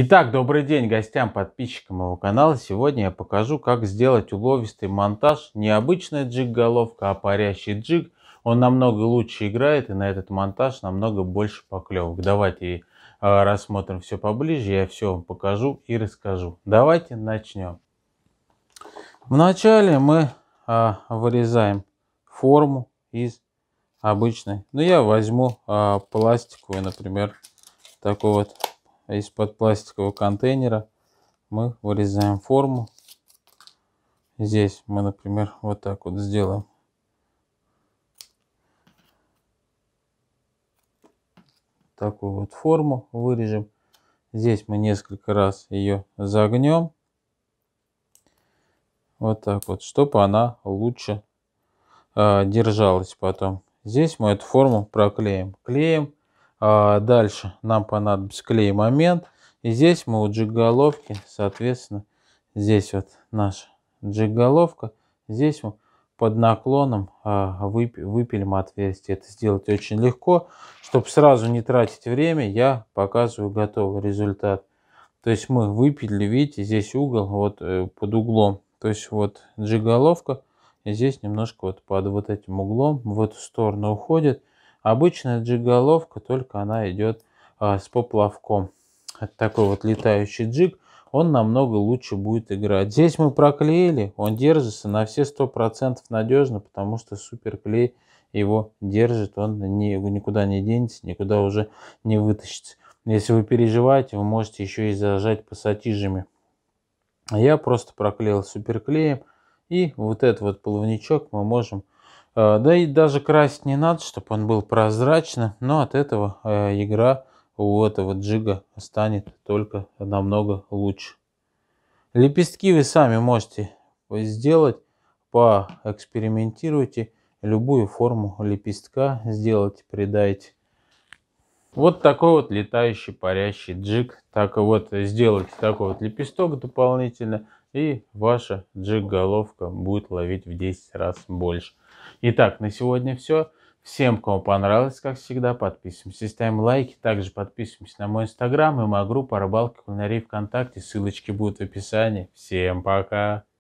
Итак, добрый день гостям, подписчикам моего канала. Сегодня я покажу, как сделать уловистый монтаж. Не обычная джиг-головка, а парящий джиг. Он намного лучше играет и на этот монтаж намного больше поклевок. Давайте э, рассмотрим все поближе, я все вам покажу и расскажу. Давайте начнем. Вначале мы а, вырезаем форму из обычной. Ну, я возьму а, пластиковую, например, такой вот из-под пластикового контейнера мы вырезаем форму. Здесь мы, например, вот так вот сделаем. Такую вот форму вырежем. Здесь мы несколько раз ее загнем. Вот так вот, чтобы она лучше э, держалась потом. Здесь мы эту форму проклеим клеем а, дальше нам понадобится клей-момент. И здесь мы у джиг соответственно, здесь вот наша джиголовка Здесь мы под наклоном а, выпилим отверстие. Это сделать очень легко. Чтобы сразу не тратить время, я показываю готовый результат. То есть мы выпилили, видите, здесь угол вот э, под углом. То есть вот джиголовка, и здесь немножко вот под вот этим углом в эту сторону уходит. Обычная джиголовка, только она идет а, с поплавком. Это такой вот летающий джиг, он намного лучше будет играть. Здесь мы проклеили, он держится на все 100% надежно, потому что суперклей его держит, он не, никуда не денется, никуда уже не вытащится. Если вы переживаете, вы можете еще и зажать пассатижами. Я просто проклеил суперклеем. И вот этот вот плавничок мы можем Э, да и даже красить не надо, чтобы он был прозрачным, но от этого э, игра у этого джига станет только намного лучше. Лепестки вы сами можете сделать, поэкспериментируйте, любую форму лепестка сделайте, придайте. Вот такой вот летающий парящий джиг. Так вот сделайте такой вот лепесток дополнительно и ваша джиг-головка будет ловить в 10 раз больше. Итак, на сегодня все. Всем, кому понравилось, как всегда, подписываемся, ставим лайки. Также подписываемся на мой инстаграм и мою группу «Рыбалка кулинарии ВКонтакте». Ссылочки будут в описании. Всем пока!